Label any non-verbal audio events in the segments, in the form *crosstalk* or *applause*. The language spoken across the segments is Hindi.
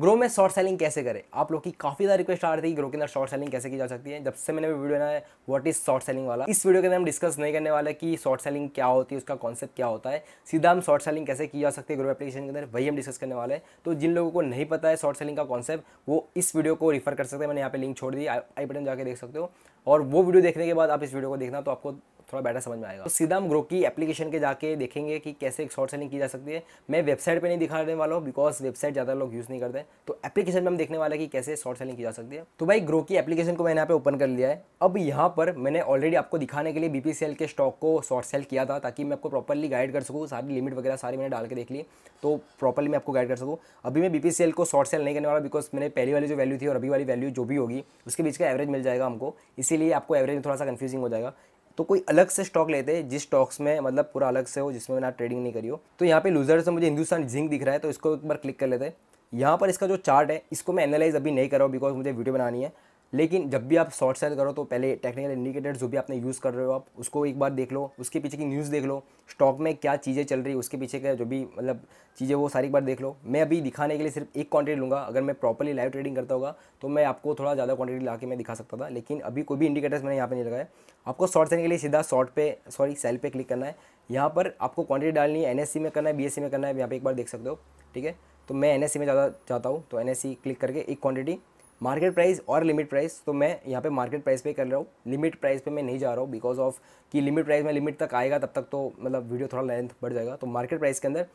ग्रो में शॉर्ट सेलिंग कैसे करें आप लोग की काफ़ी ज़्यादा रिक्वेस्ट आ रही थी कि ग्रो के अंदर शॉर्ट सेलिंग कैसे की जा सकती है जब से मैंने वीडियो बनाया व्हाट इज़ शॉर्ट सेलिंग वाला इस वीडियो के अंदर हम डिस्कस नहीं करने वाला कि शॉर्ट सेलिंग क्या होती है उसका कॉन्सेप्ट क्या होता है सीधा हम शॉर्ट सेलिंग कैसे की जा सकती है ग्रो एप्लीकेशन के अंदर वही हम डिस्कस करने वाले हैं तो जिन लोगों को नहीं पता है शॉर्ट सेलिंग का कॉन्सेप्ट वो इस वीडियो को रिफर कर सकते हैं मैंने यहाँ पे लिंक छोड़ दी आई बटन जाकर देख सकते हो और वो वीडियो देखने के बाद आप इस वीडियो को देखना तो आपको थोड़ा बेटर समझ में आएगा तो सीधा हम ग्रो की एप्लीकेशन के जाके देखेंगे कि कैसे एक शॉर्ट सेलिंग की जा सकती है मैं वेबसाइट पर नहीं दिखाने वाला हूँ बिकॉज वेबसाइट ज़्यादा लोग यूज़ नहीं करते तो एप्लीकेशन में हम देखने वाला कि कैसे शॉर्ट सेलिंग की जा सकती है तो भाई ग्रो की एप्लीकेशन को मैंने यहाँ पे ओपन कर लिया है अब यहाँ पर मैंने ऑलरेडी आपको दिखाने के लिए बी के स्टॉक को शॉर्ट सेल किया था ताकि मैं आपको प्रॉपरली गाइड कर सकूँ सारी लिमिट वगैरह सारी मैंने डाल के देख ली तो प्रॉपरली मैं आपको गाइड कर सकूँ अभी मैं बी को शॉर्ट सेल नहीं करने वाला बिकॉज मैंने पहली वाली जो वैल्यू थी और अभी वाली वैल्यू जो भी होगी उसके बीच का एवरेज मिल जाएगा हमको इसीलिए आपको एवरेज में थोड़ा सा कन्फ्यूजिंग हो जाएगा तो कोई अलग से स्टॉक लेते हैं जिस स्टॉक्स में मतलब पूरा अलग से हो जिसमें ना ट्रेडिंग नहीं करी हो तो यहाँ पे लूजर से मुझे हिंदुस्तान जिंक दिख रहा है तो इसको एक बार क्लिक कर लेते हैं यहाँ पर इसका जो चार्ट है इसको मैं एनालाइज अभी नहीं कर रहा हूँ बिकॉज मुझे वीडियो बनानी है लेकिन जब भी आप शॉर्ट सेल करो तो पहले टेक्निकल इंडिकेटर्स जो भी आपने यूज़ कर रहे हो आप उसको एक बार देख लो उसके पीछे की न्यूज़ देख लो स्टॉक में क्या चीज़ें चल रही है उसके पीछे का जो भी मतलब चीज़ें वो सारी एक बार देख लो मैं अभी दिखाने के लिए सिर्फ एक क्वांटिटी लूँगा अगर मैं प्रॉपरली लाइव ट्रेडिंग करता होगा तो मैं आपको थोड़ा ज़्यादा क्वांटिटी ला के मैं दिखा सकता था लेकिन अभी कोई भी इंडिकेटर्स मैंने यहाँ पर नहीं लगाया आपको शॉर्ट सेल के लिए सीधा शॉर्ट पे सॉरी सेल पे क्लिक करना है यहाँ पर आपको क्वांटिटी डालनी है एन में करना है बी में करना है यहाँ पर एक बार देख सकते हो ठीक है तो मैं एन में ज़्यादा चाहता हूँ तो एन क्लिक करके एक क्वांटिटी मार्केट प्राइस और लिमिट प्राइस तो मैं यहाँ पे मार्केट प्राइस पे कर रहा हूँ लिमिट प्राइस पे मैं नहीं जा रहा हूँ बिकॉज ऑफ कि लिमिट प्राइस में लिमिट तक आएगा तब तक तो मतलब वीडियो थोड़ा लेंथ बढ़ जाएगा तो मार्केट प्राइस के अंदर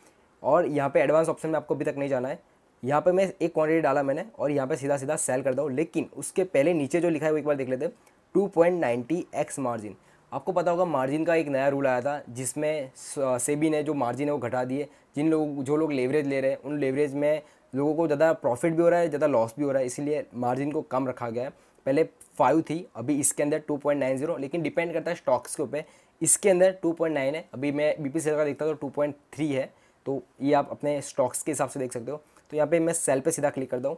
और यहाँ पे एडवांस ऑप्शन में आपको अभी तक नहीं जाना है यहाँ पे मैं एक क्वांटिटी डाला मैंने और यहाँ पे सीधा सीधा सेल कर दो लेकिन उसके पहले नीचे जो लिखा है वो एक बार देख लेते टू पॉइंट मार्जिन आपको पता होगा मार्जिन का एक नया रूल आया था जिसमें सेबी ने जो मार्जिन है वो घटा दिए जिन लोग जो लोग लेवरेज ले रहे हैं उन लेवरेज में लोगों को ज़्यादा प्रॉफिट भी हो रहा है ज़्यादा लॉस भी हो रहा है इसीलिए मार्जिन को कम रखा गया है पहले फाइव थी अभी इसके अंदर टू पॉइंट नाइन जीरो लेकिन डिपेंड करता है स्टॉक्स के ऊपर इसके अंदर टू पॉइंट नाइन है अभी मैं बी पी सी का देखता हूँ तो टू पॉइंट थ्री है तो ये आप अपने स्टॉक्स के हिसाब से देख सकते हो तो यहाँ पे मैं सेल पे सीधा क्लिक करता हूँ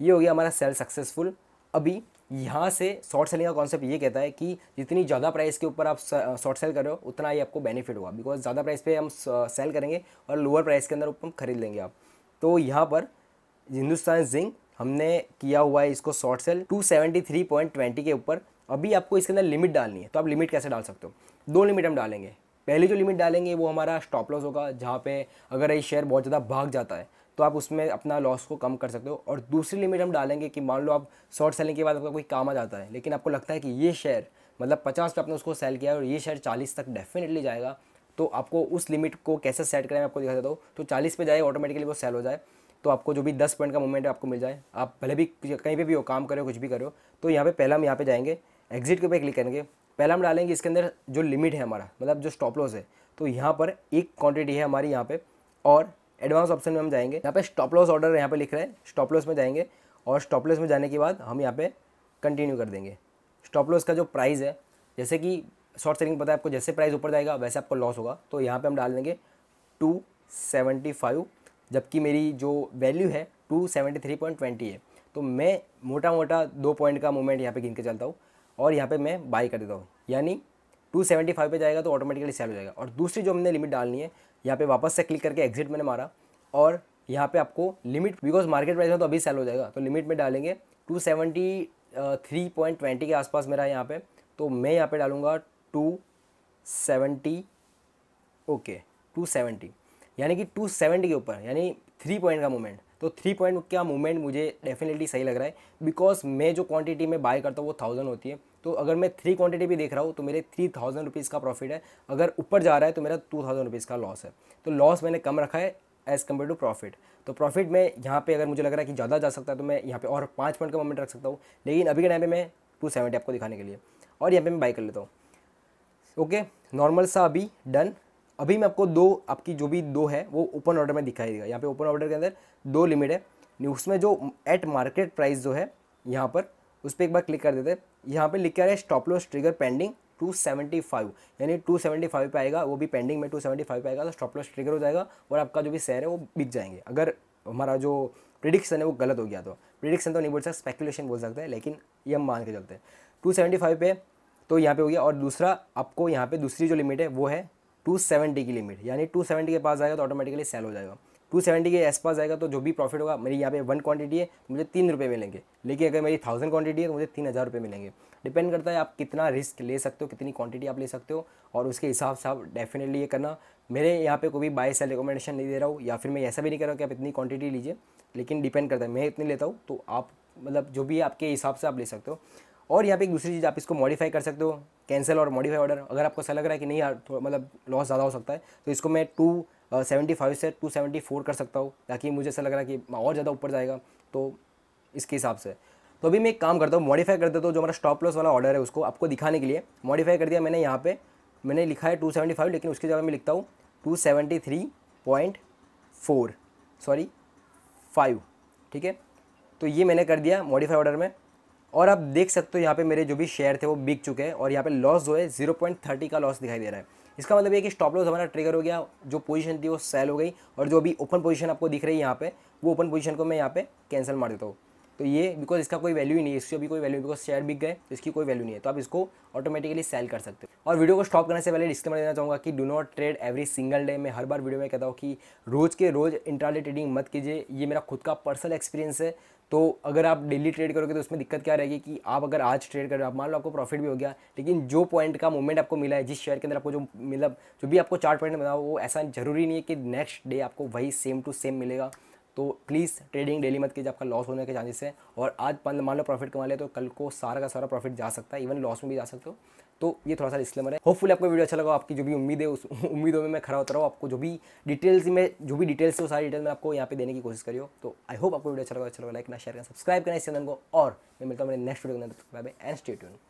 ये हो गया हमारा सेल सक्सेसफुल अभी यहाँ से शॉर्ट सेलिंग का कॉन्सेप्ट ये कहता है कि जितनी ज़्यादा प्राइस के ऊपर आप शॉर्ट सेल कर रहे हो उतना ही आपको बेनिफिट होगा बिकॉज ज़्यादा प्राइस पे हम सेल करेंगे और लोअर प्राइस के अंदर ऊपर खरीद लेंगे आप तो यहाँ पर हिंदुस्तान जिंक हमने किया हुआ है इसको शॉर्ट सेल 273.20 के ऊपर अभी आपको इसके अंदर लिमिट डालनी है तो आप लिमिट कैसे डाल सकते हो दो लिमिट हम डालेंगे पहली जो लिमिट डालेंगे वो हमारा स्टॉप लॉस होगा जहाँ पे अगर ये शेयर बहुत ज़्यादा भाग जाता है तो आप उसमें अपना लॉस को कम कर सकते हो और दूसरी लिमिट हम डालेंगे कि मान लो आप शॉर्ट सेलिंग के बाद आपका कोई काम आ जाता है लेकिन आपको लगता है कि ये शेयर मतलब पचास पे आपने उसको सेल किया और ये शेयर चालीस तक डेफिनेटली जाएगा तो आपको उस लिमिट को कैसे सेट करें मैं आपको दिखा देता हूँ तो चालीस पे जाए ऑटोमेटिकली वो सेल हो जाए तो आपको जो भी दस पॉइंट का मूवमेंट है आपको मिल जाए आप भले भी कहीं पर भी हो काम करो कुछ भी करो तो यहाँ पर पहला हम यहाँ पे जाएंगे एग्जिट के पे क्लिक करेंगे पहला हम डालेंगे इसके अंदर जो लिमिट है हमारा मतलब जो स्टॉप लॉस है तो यहाँ पर एक क्वांटिटी है हमारी यहाँ पे और एडवांस ऑप्शन में हम जाएंगे यहाँ पे स्टॉप लॉस ऑर्डर यहाँ पे लिख रहा है स्टॉप लॉस में जाएंगे और स्टॉप लॉस में जाने के बाद हम यहाँ पे कंटिन्यू कर देंगे स्टॉप लॉस का जो प्राइस है जैसे कि शॉर्ट सेलिंग पता है आपको जैसे प्राइस ऊपर जाएगा वैसे आपको लॉस होगा तो यहाँ पर हम डाल देंगे टू सेवेंटी फाइव जबकि मेरी जो वैल्यू है two seventy three point twenty है तो मैं मोटा मोटा दो पॉइंट का मूवमेंट यहाँ पे गिन के चलता हूँ और यहाँ पे मैं बाई कर देता हूँ यानी टू सेवेंटी फाइव पर जाएगा तो ऑटोमेटिकली सेल हो जाएगा और दूसरी जो हमने लिमिट डालनी है यहाँ पे वापस से क्लिक करके एग्जिट मैंने मारा और यहाँ पे आपको लिमिट बिकॉज मार्केट प्राइस में तो अभी सेल हो जाएगा तो लिमिट में डालेंगे two seventy three point twenty के आसपास मेरा यहाँ पर तो मैं यहाँ पर डालूँगा two seventy okay two seventy यानी कि 270 के ऊपर यानी थ्री पॉइंट का मूवमेंट तो थ्री पॉइंट का मूवमेंट मुझे डेफिनेटली सही लग रहा है बिकॉज मैं जो क्वांटिटी में बाय करता हूँ वो थाउजेंड होती है तो अगर मैं थ्री क्वांटिटी भी देख रहा हूँ तो मेरे थ्री थाउजेंड रुपीज़ का प्रॉफिट है अगर ऊपर जा रहा है तो मेरा टू थाउजेंड रुपीज़ का लॉस है तो लॉस मैंने कम रखा है एज़ कम्पेयर टू प्रॉफिट तो प्रॉफिट में यहाँ पे अगर मुझे लग रहा है कि ज़्यादा जा सकता है तो मैं यहाँ पे और पाँच पॉइंट का मोमेंट रख सकता हूँ लेकिन अभी के टाइम पे मैं टू सेवेंटी आपको दिखाने के लिए और यहाँ पे मैं बाई कर लेता हूँ ओके नॉर्मल सा अभी डन अभी मैं आपको दो आपकी जो भी दो है वो ओपन ऑर्डर में दिखाई देगा यहाँ पे ओपन ऑर्डर के अंदर दो लिमिट है उसमें जो एट मार्केट प्राइस जो है यहाँ पर उस पर एक बार क्लिक कर देते हैं यहाँ पे लिख के आ रहा है स्टॉप लॉस ट्रिगर पेंडिंग 275 यानी 275 पर आएगा वो भी पेंडिंग में 275 पे आएगा तो स्टॉप लॉस ट्रिगर हो जाएगा और आपका जो भी शेयर है वो बिक जाएंगे अगर हमारा जो प्रिडिक्शन है वो गलत हो गया तो प्रिडिक्शन तो नहीं बोल सकता स्पेकुलेशन बोल सकते हैं लेकिन ये हम मान के चलते हैं टू पे तो यहाँ पे हो गया और दूसरा आपको यहाँ पे दूसरी जो लिमिट है वो है 270 की लिमिट यानी 270 के पास आएगा तो ऑटोमेटिकली सेल हो जाएगा 270 के आसपास आएगा तो जो भी प्रॉफिट होगा मेरी यहाँ पे वन क्वांटिटी है तो मुझे तीन रुपये मिलेंगे लेकिन अगर मेरी थाउजेंड क्वांटिटी है तो मुझे तीन हज़ार रुपये मिलेंगे डिपेंड करता है आप कितना रिस्क ले सकते हो कितनी क्वांटिटी आप ले सकते हो और उसके हिसाब से आप डेफिनेटली ये करना मेरे यहाँ पे कोई भी बाय सेल रिकमेंडेशन नहीं दे रहा हूँ या फिर मैं ऐसा भी नहीं कर रहा हूँ कि आप इतनी क्वांटिटी लीजिए लेकिन डिपेंड करता है मैं इतनी लेता हूँ तो आप मतलब जो भी आपके हिसाब से आप ले सकते हो और यहाँ पे एक दूसरी चीज़ आप इसको मॉडिफाई कर सकते हो कैंसिल और मॉडिफाई ऑर्डर अगर आपको ऐसा लग रहा है कि नहीं यार मतलब लॉस ज़्यादा हो सकता है तो इसको मैं टू सेवेंटी फाइव से टू सेवेंटी फोर कर सकता हूँ ताकि मुझे ऐसा लग रहा है कि और ज़्यादा ऊपर जाएगा तो इसके हिसाब से तो अभी मैं एक काम करता हूँ मॉडिफाई कर देता हूँ जो हमारा स्टॉप लॉस वाला ऑर्डर है उसको आपको दिखाने के लिए मॉडिफाई कर दिया मैंने यहाँ पर मैंने लिखा है टू सेवेंटी फाइव लेकिन उसकी जगह मैं लिखता हूँ two seventy three point four sorry five ठीक है तो ये मैंने कर दिया मॉडिफाई ऑर्डर में और आप देख सकते हो यहाँ पे मेरे जो भी शेयर थे वो बिक चुके हैं और यहाँ पे लॉस जो है जीरो पॉइंट थर्टी का लॉस दिखाई दे रहा है इसका मतलब ये कि स्टॉप लॉस हमारा ट्रिगर हो गया जो पोजीशन थी वो सेल हो गई और जो अभी ओपन पोजीशन आपको दिख रही है यहाँ पे वो ओपन पोजीशन को मैं यहाँ पे कैंसिल मार देता हूँ तो ये बिकॉज इसका कोई वैल्यू ही नहीं है इसकी अभी कोई वैल्यू बिकॉज शेयर बिक गए तो इसकी कोई वैल्यू नहीं है तो आप इसको ऑटोमेटिकली सेल कर सकते हो और वीडियो को स्टॉप करने से पहले डिस्क्लेमर देना चाहूँगा कि do not trade every single day मैं हर बार वीडियो में कहता हूँ कि रोज़ के रोज़ इंट्राडे ट्रेडिंग मत कीजिए ये मेरा खुद का पर्सनल एक्सपीरियंस है तो अगर आप डेली ट्रेड करोगे तो उसमें दिक्कत क्या रहेगी कि आप अगर आज ट्रेड कर रहे हो आप मान लो आपको प्रॉफिट भी हो गया लेकिन जो पॉइंट का मूवमेंट आपको मिला है जिस शेयर के अंदर आपको जो मतलब जो भी आपको चार्ट पॉइंट मिला वो ऐसा जरूरी नहीं है कि नेक्स्ट डे आपको वही सेम टू सेम मिलेगा तो प्लीज़ ट्रेडिंग डेली मत कीजिए आपका लॉस होने के चांसेस है और आज मान लो प्रॉफिट कमा ले तो कल को सारा का सारा प्रॉफिट जा सकता है इवन लॉस में भी जा सकते हो तो ये थोड़ा सा डिस्क्लेमर है होपफुली आपको वीडियो अच्छा लगा आपकी जो भी उम्मीद है उस *laughs* उम्मीदों में मैं खड़ा उतरा हूँ आपको जो भी डिटेल्स में जो भी डिटेल्स है सारी डिटेल में आपको यहाँ पे देने की कोशिश करियो तो आई होप आपको वीडियो अच्छा लगा अच्छा लगा लाइक ना शेयर करना सब्सक्राइब करना इस चैनल को और मैं मिलता हूँ मेरे नेक्स्ट वीडियो के अंदर एंड स्टेट